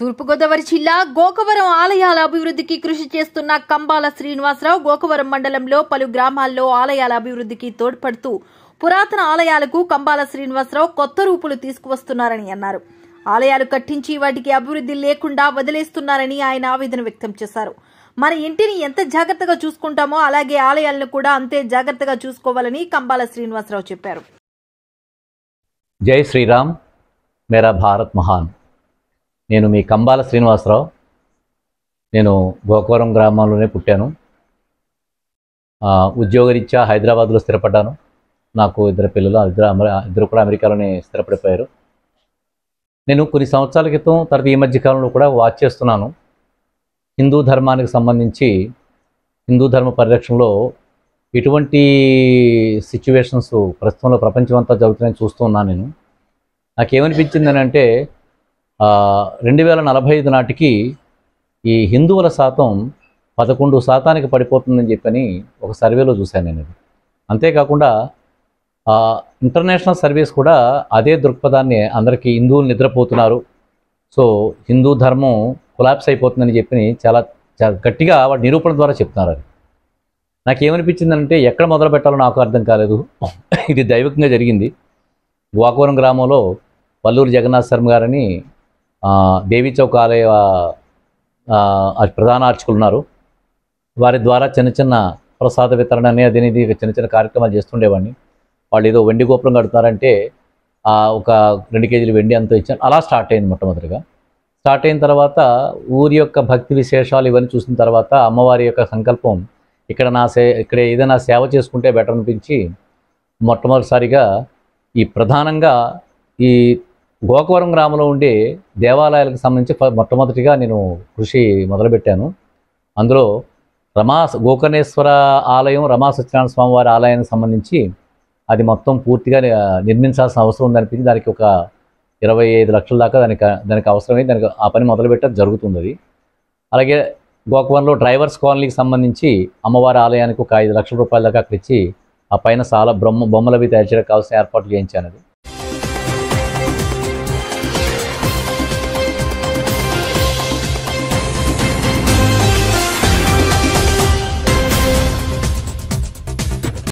తూర్పుగోదావరి జిల్లా గోకవరం ఆలయాల అభివృద్ధికి కృషి చేస్తున్న కంబాల శ్రీనివాసరావు గోకవరం మండలంలో పలు గ్రామాల్లో ఆలయాల అభివృద్ధికి తోడ్పడుతూ పురాతన ఆలయాలకు కంబాల శ్రీనివాసరావు కొత్త రూపులు తీసుకువస్తున్నారని అన్నారు ఆలయాలు కట్టించి వాటికి అభివృద్ధి లేకుండా వదిలేస్తున్నారని ఆయన ఆవేదన వ్యక్తం చేశారు మన ఇంటిని ఎంత జాగ్రత్తగా చూసుకుంటామో అలాగే ఆలయాలను కూడా అంతే జాగ్రత్తగా చూసుకోవాలని కంబాల శ్రీనివాసరావు చెప్పారు జై శ్రీరామ్ మేరా భారత్ మహాన్ నేను మీ కంబాల శ్రీనివాసరావు నేను గోకవరం గ్రామంలోనే పుట్టాను ఉద్యోగరీత్యా హైదరాబాద్లో స్థిరపడ్డాను నాకు ఇద్దరు పిల్లలు ఇద్దరు ఇద్దరు కూడా అమెరికాలోనే స్థిరపడిపోయారు నేను కొన్ని సంవత్సరాల క్రితం తర్వాత ఈ మధ్య కాలంలో కూడా వాచ్ చేస్తున్నాను హిందూ ధర్మానికి సంబంధించి హిందూ ధర్మ పరిరక్షణలో ఎటువంటి సిచ్యువేషన్స్ ప్రస్తుతంలో ప్రపంచం అంతా జరుగుతున్నాయని చూస్తూ ఉన్నాను నేను నాకేమనిపించింది అని అంటే రెండు వేల నలభై ఐదు నాటికి ఈ హిందువుల శాతం పదకొండు శాతానికి పడిపోతుందని చెప్పని ఒక సర్వేలో చూశాను నేను అంతేకాకుండా ఇంటర్నేషనల్ సర్వీస్ కూడా అదే దృక్పథాన్ని అందరికీ హిందువులు నిద్రపోతున్నారు సో హిందూ ధర్మం కొలాప్స్ అయిపోతుందని చెప్పి చాలా గట్టిగా వాటి నిరూపణ ద్వారా చెప్తున్నారు అది నాకేమనిపించిందంటే ఎక్కడ మొదలు పెట్టాలో నాకు అర్థం కాలేదు ఇది దైవికంగా జరిగింది వాకవరం గ్రామంలో పల్లూరు జగన్నాథ్ శర్మ గారని దేవీ చౌక్ ఆలయ ప్రధాన అర్చకులు ఉన్నారు వారి ద్వారా చిన్న చిన్న ప్రసాద వితరణ అది అనేది చిన్న చిన్న కార్యక్రమాలు చేస్తుండేవాడిని వాళ్ళు ఏదో వెండి గోపురం కడుతున్నారంటే ఒక రెండు కేజీలు వెండి అంత ఇచ్చాను అలా స్టార్ట్ అయింది మొట్టమొదటిగా స్టార్ట్ అయిన తర్వాత ఊరి యొక్క భక్తి విశేషాలు ఇవన్నీ చూసిన తర్వాత అమ్మవారి యొక్క సంకల్పం ఇక్కడ నా సే ఇక్కడ ఏదైనా సేవ చేసుకుంటే బెటర్ అనిపించి మొట్టమొదటిసారిగా ఈ ప్రధానంగా ఈ గోకవరం గ్రామంలో ఉండే దేవాలయాలకు సంబంధించి మొట్టమొదటిగా నేను కృషి మొదలుపెట్టాను అందులో రమా గోకర్ణేశ్వర ఆలయం రమా సత్యనారాయణ స్వామివారి ఆలయానికి సంబంధించి అది మొత్తం పూర్తిగా నిర్మించాల్సిన అవసరం ఉందనిపించి దానికి ఒక ఇరవై ఐదు లక్షల దాకా దానికి దానికి అవసరమై దానికి ఆ పని మొదలుపెట్టడం జరుగుతుంది అది అలాగే గోకవరంలో డ్రైవర్స్ కాలనీకి సంబంధించి అమ్మవారి ఆలయానికి ఒక ఐదు లక్షల రూపాయల దాకా అక్కడిచ్చి ఆ పైన చాలా బ్రహ్మ బొమ్మలవి తయారు చేయడానికి కావాల్సిన ఏర్పాట్లు చేయించాను అది